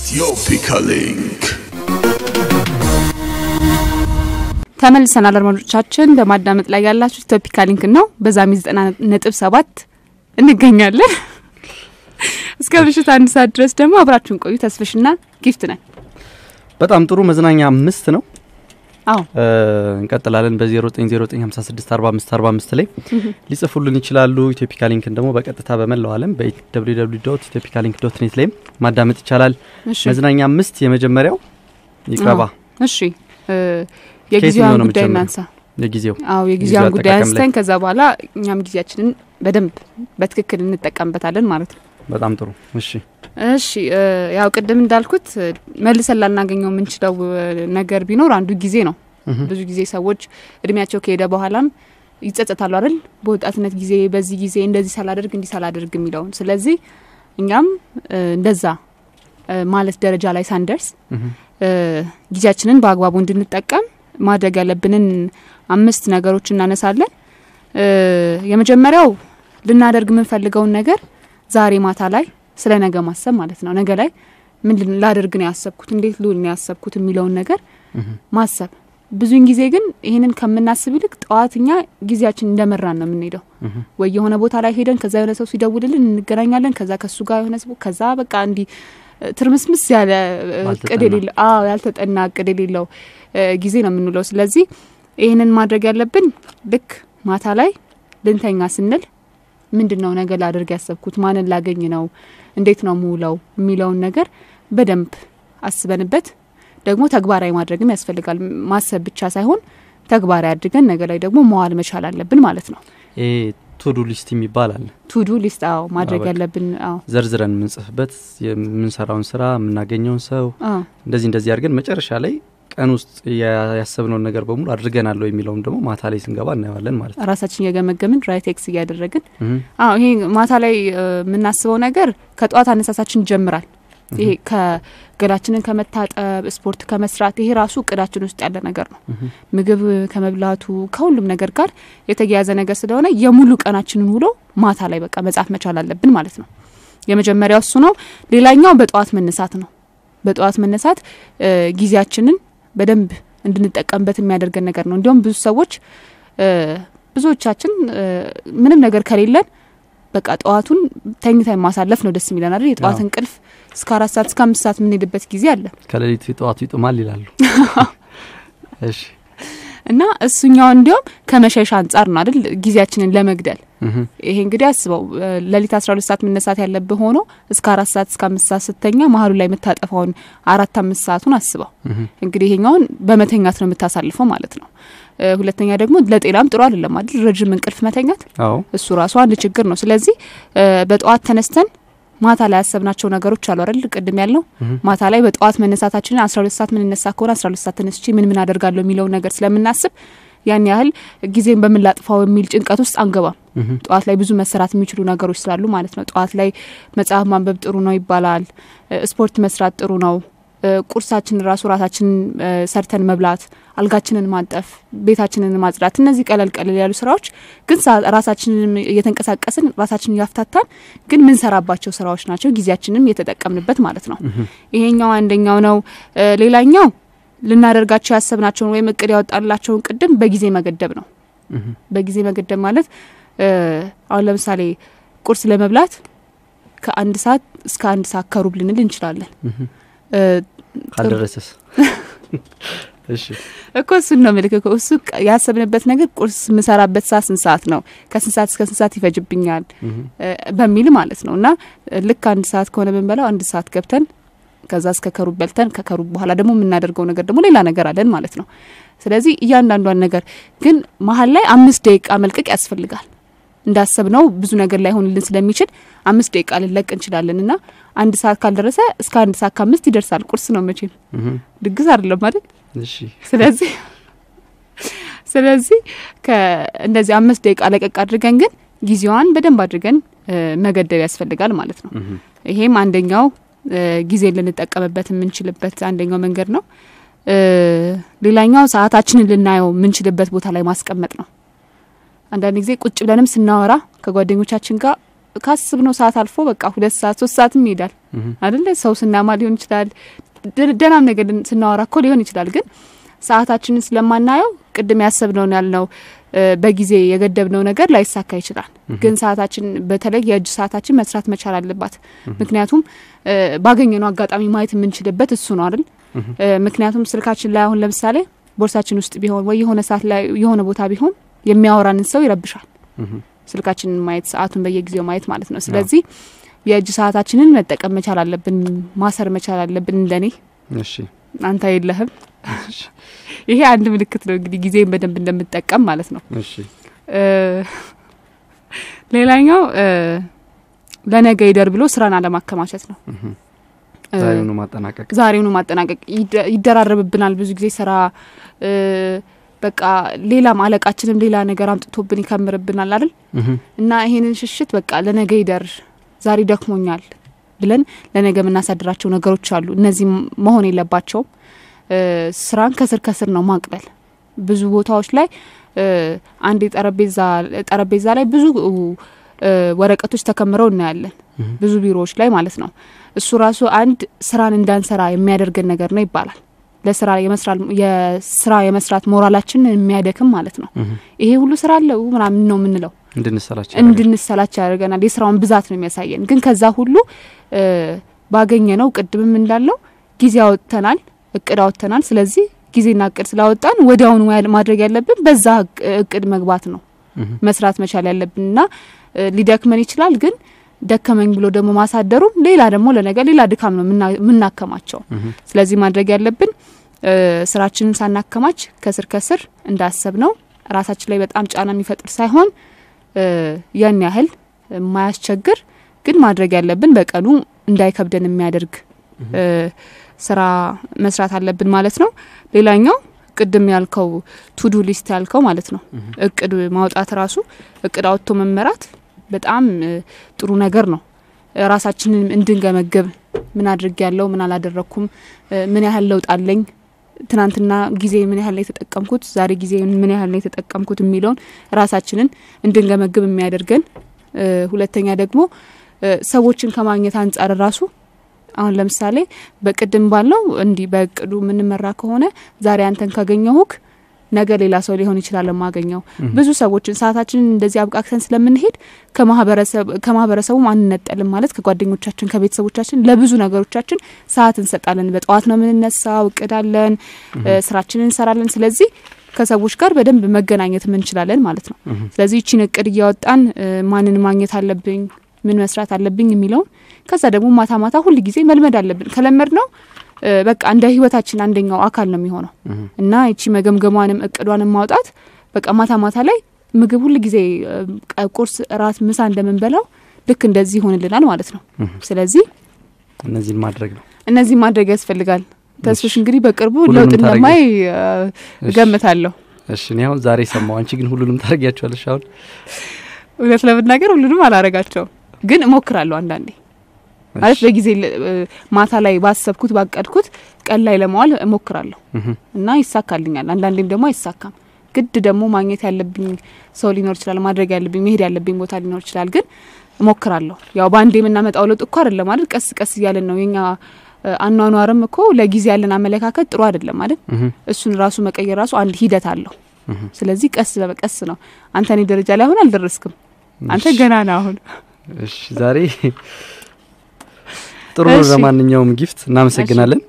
ኢትዮፒካ ሊንክ ተመልሰናል። አድማጮቻችን በማዳመጥ ላይ ያላችሁ ኢትዮፒካ ሊንክ ነው። በዛሚ ዘጠና ነጥብ ሰባት እንገኛለን። እስከ ምሽት አንድ ሰዓት ድረስ ደግሞ አብራችሁን ቆዩ። ተስፍሽና ጊፍት ነን። በጣም ጥሩ መዝናኛ አምስት ነው እንቀጥላለን። በ0909564545 ላይ ሊጽፉልን ይችላሉ። ኢትዮፒካ ሊንክን ደግሞ በቀጥታ በመላው ዓለም በኢትዮፒካ ሊንክ ዶት ኔት ላይም ማዳመጥ ይቻላል። መዝናኛ አምስት የመጀመሪያው ይቅረባ እሺ የጊዜውን ጉዳይ እናንሳ። የጊዜው አዎ የጊዜውን ጉዳይ አንስተን ከዛ በኋላ እኛም ጊዜያችንን በደንብ በትክክል እንጠቀምበታለን ማለት ነው። በጣም ጥሩ እሺ። እሺ ያው ቅድም እንዳልኩት መልሰን ላናገኘው የምንችለው ነገር ቢኖር አንዱ ጊዜ ነው። ብዙ ጊዜ ሰዎች እድሜያቸው ከሄደ በኋላም ይጸጸታሉ አይደል? በወጣትነት ጊዜ በዚህ ጊዜ እንደዚህ ሳላደርግ እንዲህ ሳላደርግ የሚለውን። ስለዚህ እኛም እንደዛ ማለት ደረጃ ላይ ሳንደርስ ጊዜያችንን በአግባቡ እንድንጠቀም ማድረግ ያለብንን አምስት ነገሮች እናነሳለን። የመጀመሪያው ልናደርግ የምንፈልገውን ነገር ዛሬ ማታ ላይ ስለ ነገ ማሰብ ማለት ነው። ነገ ላይ ምንድን ላደርግ ነው ያሰብኩት፣ እንዴት ልውል ነው ያሰብኩት የሚለውን ነገር ማሰብ። ብዙን ጊዜ ግን ይህንን ከምናስብ ይልቅ ጠዋት እኛ ጊዜያችን እንደመራን ነው የምንሄደው። ወይ የሆነ ቦታ ላይ ሄደን ከዛ የሆነ ሰው ሲደውልልን እንገናኛለን፣ ከዛ ከሱ ጋር የሆነ ሰው ከዛ በቃ እንዲህ ትርምስምስ ያለ እቅድ የሌለው አዎ ያልተጠና እቅድ የሌለው ጊዜ ነው የምንውለው። ስለዚህ ይህንን ማድረግ ያለብን ልክ ማታ ላይ ልንተኛ ስንል ምንድን ነው ነገ ላደርግ ያሰብኩት፣ ማንን ላገኝ ነው፣ እንዴት ነው ምውለው የሚለውን ነገር በደንብ አስበንበት ደግሞ ተግባራዊ ማድረግም ያስፈልጋል። ማሰብ ብቻ ሳይሆን ተግባራዊ አድርገን ነገ ላይ ደግሞ መዋል መቻል አለብን ማለት ነው። ቱዱ ሊስት የሚባል አለ። ቱዱ ሊስት አዎ፣ ማድረግ ያለብን ዘርዝረን የምንጽፍበት የምንሰራውን ስራ የምናገኘውን ሰው እንደዚህ እንደዚህ አድርገን መጨረሻ ላይ ቀን ውስጥ ያሰብነውን ነገር በሙሉ አድርገናለሁ የሚለውም ደግሞ ማታ ላይ ስንገባ እናየዋለን ማለት ነው። ራሳችን እየገመገምን ራይቴክስ እያደረግን አዎ፣ ይሄ ማታ ላይ የምናስበው ነገር ከጠዋት አነሳሳችን ይጀምራል። ይሄ ከገላችንን ከመታጠብ ስፖርት ከመስራት ይሄ ራሱ እቅዳችን ውስጥ ያለ ነገር ነው። ምግብ ከመብላቱ ከሁሉም ነገር ጋር የተያያዘ ነገር ስለሆነ የሙሉ ቀናችንን ውሎ ማታ ላይ በቃ መጻፍ መቻል አለብን ማለት ነው። የመጀመሪያው እሱ ነው። ሌላኛው በጠዋት መነሳት ነው። በጠዋት መነሳት ጊዜያችንን በደንብ እንድንጠቀምበት የሚያደርገን ነገር ነው። እንዲሁም ብዙ ሰዎች ብዙዎቻችን ምንም ነገር ከሌለን በቃ ጠዋቱን ተኝተን ማሳለፍ ነው ደስ የሚለን አይደል? የጠዋት እንቅልፍ እስከ አራት ሰዓት እስከ አምስት ሰዓት የምንሄድበት ጊዜ አለ። ከሌሊቱ ጠዋቱ ይጥማል ይላሉ። እሺ እና እሱኛው እንዲሁም ከመሸሽ አንጻር ነው አይደል ጊዜያችንን ለመግደል ይሄ እንግዲህ አስበው ለሊት አስራ ሁለት ሰዓት መነሳት ያለብህ ሆኖ እስከ አራት ሰዓት እስከ አምስት ሰዓት ስተኛ መሀሉ ላይ የምታጠፋውን አራት አምስት ሰዓቱን አስበው እንግዲህ ይሄኛውን በመተኛት ነው የምታሳልፈው ማለት ነው ሁለተኛ ደግሞ ለጤናም ጥሩ አይደለም አይደል ረጅም እንቅልፍ መተኛት እሱ ራሱ አንድ ችግር ነው ስለዚህ በጠዋት ተነስተን ማታ ላይ ያሰብናቸው ነገሮች አሉ አይደል? ቅድም ያለው ማታ ላይ በጠዋት መነሳታችን አስራ ሁለት ሰዓት ምንነሳ ከሆነ አስራ ሁለት ሰዓት ተነስቼ ምን ምን አደርጋለሁ የሚለውን ነገር ስለምናስብ ያን ያህል ጊዜን በምንላጥፋው የሚል ጭንቀት ውስጥ አንገባም። ጠዋት ላይ ብዙ መሰራት የሚችሉ ነገሮች ስላሉ ማለት ነው። ጠዋት ላይ መጽሐፍ ማንበብ ጥሩ ነው ይባላል። ስፖርት መስራት ጥሩ ነው ቁርሳችን ራሱ ራሳችን ሰርተን መብላት፣ አልጋችንን ማንጠፍ፣ ቤታችንን ማጽዳት፣ እነዚህ ቀለል ቀለል ያሉ ስራዎች ግን ራሳችንም እየተንቀሳቀስን ራሳችን እያፍታታን ግን ምንሰራባቸው ስራዎች ናቸው። ጊዜያችንም እየተጠቀምንበት ማለት ነው። ይሄኛው አንደኛው ነው። ሌላኛው ልናደርጋቸው ያሰብናቸውን ወይም እቅድ ያወጣላቸውን ቅድም በጊዜ መገደብ ነው። በጊዜ መገደብ ማለት አሁን ለምሳሌ ቁርስ ለመብላት ከአንድ ሰዓት እስከ አንድ ሰዓት ከሩብ ልንል እንችላለን። ካልደረሰስ እኮ እሱን ነው ምልክ እሱ ያሰብንበት ነገር ቁርስ የምሰራበት ሰዓት ስንት ሰዓት ነው፣ ከስንት ሰዓት እስከ ስንት ሰዓት ይፈጅብኛል በሚል ማለት ነው። እና ልክ አንድ ሰዓት ከሆነ ብንበላው አንድ ሰዓት ገብተን ከዛ እስከ ከሩብ በልተን ከከሩብ በኋላ ደግሞ የምናደርገው ነገር ደግሞ ሌላ ነገር አለን ማለት ነው። ስለዚህ እያንዳንዷን ነገር ግን መሀል ላይ አምስት ደቂቃ መልቀቅ ያስፈልጋል። እንዳሰብነው ብዙ ነገር ላይሆንልን ስለሚችል አምስት ደቂቃ ልንለቅ እንችላለን እና አንድ ሰዓት ካልደረሰ እስከ አንድ ሰዓት ከአምስት ይደርሳል። ቁርስ ነው መቼም ድግስ አይደለም አይደል? ስለዚህ ስለዚህ እንደዚህ አምስት ደቂቃ ለቀቅ አድርገን ግን ጊዜዋን በደንብ አድርገን መገደብ ያስፈልጋል ማለት ነው። ይሄም አንደኛው ጊዜ ልንጠቀምበት የምንችልበት አንደኛው መንገድ ነው። ሌላኛው ሰዓታችንን ልናየው የምንችልበት ቦታ ላይ ማስቀመጥ ነው። አንዳንድ ጊዜ ቁጭ ብለንም ስናወራ ከጓደኞቻችን ጋር ካስብነው ሰዓት አልፎ በቃ ሁለት ሰዓት ሶስት ሰዓትም ይሄዳል አደለ። ሰው ስናማ ሊሆን ይችላል፣ ደናም ነገር ስናወራ እኮ ሊሆን ይችላል። ግን ሰዓታችንን ስለማናየው ቅድም ያሰብነውን ያልነው በጊዜ የገደብነው ነገር ላይሳካ ይችላል። ግን ሰዓታችን በተለይ የእጅ ሰዓታችን መስራት መቻል አለባት። ምክንያቱም ባገኘነው አጋጣሚ ማየት የምንችልበት እሱ ነው አይደል። ምክንያቱም ስልካችን ላይ አሁን ለምሳሌ ቦርሳችን ውስጥ ቢሆን ወይ የሆነ ሰዓት ላይ የሆነ ቦታ ቢሆን የሚያወራንን ሰው ይረብሻል። ስልካችንን ማየት፣ ሰዓቱን በየጊዜው ማየት ማለት ነው። ስለዚህ የእጅ ሰዓታችንን መጠቀም መቻል አለብን፣ ማሰር መቻል አለብን። እንደኔ አንተ የለህም። ይሄ አንድ ምልክት ነው እንግዲህ ጊዜን በደንብ እንደምጠቀም ማለት ነው። ሌላኛው ለነገ ይደር ብሎ ስራን አለማከማቸት ነው። ዛሬውኑ ማጠናቀቅ ዛሬውኑ ማጠናቀቅ ይደራረብብናል ብዙ ጊዜ ስራ በቃ ሌላም አለቃችንም ሌላ ነገር አምጥቶብን ይከምርብናል አይደል? እና ይሄንን ሽሽት በቃ ለነገ ይደር፣ ዛሬ ደክሞኛል ብለን ለነገ የምናሳድራቸው ነገሮች አሉ። እነዚህ መሆን የለባቸውም። ስራን ከስር ከስር ነው ማቅለል። ብዙ ቦታዎች ላይ አንድ ጠረጴዛ ላይ ብዙ ወረቀቶች ተከምረው እናያለን። ብዙ ቢሮዎች ላይ ማለት ነው። እሱ ራሱ አንድ ስራን እንዳንሰራ የሚያደርገን ነገር ነው ይባላል። ለስራ የስራ የመስራት ሞራላችን የሚያደክም ማለት ነው። ይሄ ሁሉ ስራ አለው ምናምን ነው የምንለው፣ እንድንሰላች ያደርገናል። የስራውን ብዛት ነው የሚያሳየን። ግን ከዛ ሁሉ ባገኘ ነው ቅድምም እንዳለው ጊዜ አወጥተናል፣ እቅድ አወጥተናል። ስለዚህ ጊዜና እቅድ ስላወጣን ወዲያውኑ ማድረግ ያለብን በዛ እቅድ መግባት ነው መስራት መቻል ያለብንና ሊደክመን ይችላል ግን ደከመኝ ብሎ ደግሞ ማሳደሩ ሌላ ደግሞ ለነገር ሌላ ድካም ነው የምናከማቸው። ስለዚህ ማድረግ ያለብን ስራችንም ሳናከማች ከስር ከስር እንዳሰብ ነው ራሳችን ላይ በጣም ጫና የሚፈጥር ሳይሆን ያን ያህል የማያስቸግር ግን ማድረግ ያለብን በቀኑ እንዳይከብደን የሚያደርግ ስራ መስራት አለብን ማለት ነው። ሌላኛው ቅድም ያልከው ቱዱ ሊስት ያልከው ማለት ነው እቅድ ማውጣት ራሱ እቅድ አውጥቶ መመራት በጣም ጥሩ ነገር ነው። ራሳችንን እንድንገመገብ ምን አድርግ ያለው ምን አላደረግኩም፣ ምን ያህል ለውጥ አለኝ፣ ትናንትና ጊዜ ምን ያህል ነው የተጠቀምኩት፣ ዛሬ ጊዜ ምን ያህል ነው የተጠቀምኩት የሚለውን ራሳችንን እንድንገመግብ የሚያደርገን ሁለተኛ ደግሞ ሰዎችን ከማግኘት አንጻር ራሱ አሁን ለምሳሌ በቅድም ባለው እንዲህ በእቅዱ የምንመራ ከሆነ ዛሬ አንተን ካገኘሁክ ነገ ሌላ ሰው ሊሆን ይችላል የማገኘው። ብዙ ሰዎችን ሰዓታችንን እንደዚህ አብቃክተን ስለምንሄድ ከማህበረሰቡ አንነጠልም ማለት ከጓደኞቻችን፣ ከቤተሰቦቻችን ለብዙ ነገሮቻችን ሰዓት እንሰጣለን። በጠዋት ነው የምንነሳው፣ እቅዳለን፣ ስራችንን እንሰራለን። ስለዚህ ከሰዎች ጋር በደንብ መገናኘት እንችላለን ማለት ነው። ስለዚህ ይችን እቅድ እያወጣን ማንን ማግኘት አለብኝ፣ ምን መስራት አለብኝ የሚለውን ከዛ ደግሞ ማታ ማታ ሁል ጊዜ መልመድ አለብን። ከለመድ ነው በቃ እንደ ህይወታችን አንደኛው አካል ነው የሚሆነው እና ይቺ መገምገሟንም እቅዷንም ማውጣት በቃ ማታ ማታ ላይ ምግብ ሁል ጊዜ ቁርስ፣ ራት ምሳ እንደምንበላው ልክ እንደዚህ ይሆንልናል ማለት ነው። ስለዚህ እነዚህን ማድረግ ነው እነዚህን ማድረግ ያስፈልጋል። ተስፍሽ እንግዲህ በቅርቡ ለውጥ እንደማይ እገምታለሁ። እሺ፣ እኔ አሁን ዛሬ ሰማሁ። አንቺ ግን ሁሉንም ታደርጊያቸዋለሽ? አሁን እውነት ለመናገር ሁሉንም አላረጋቸውም፣ ግን እሞክራለሁ አንዳንዴ ማለት በጊዜ ማታ ላይ ባሰብኩት ባቀድኩት ቀን ላይ ለመዋል እሞክራለሁ እና ይሳካልኛል። አንዳንዴም ደግሞ አይሳካም። ግድ ደግሞ ማግኘት ያለብኝ ሰው ሊኖር ይችላል። ማድረግ ያለብኝ መሄድ ያለብኝ ቦታ ሊኖር ይችላል። ግን እሞክራለሁ። ያው በአንድ የምናመጣው ለውጥ እኮ አይደለም ማለት ቀስ ቀስ እያለን ነው የኛ አኗኗርም እኮ ለጊዜ ያለን አመለካከት ጥሩ አይደለም ማለት እሱን ራሱ መቀየር ራሱ አንድ ሂደት አለው። ስለዚህ ቀስ በቀስ ነው። አንተ እኔ ደረጃ ላይ አሁን አልደረስክም። አንተ ገና ና አሁን እሺ ዛሬ ጥሩ ለማንኛውም ጊፍት እናመሰግናለን።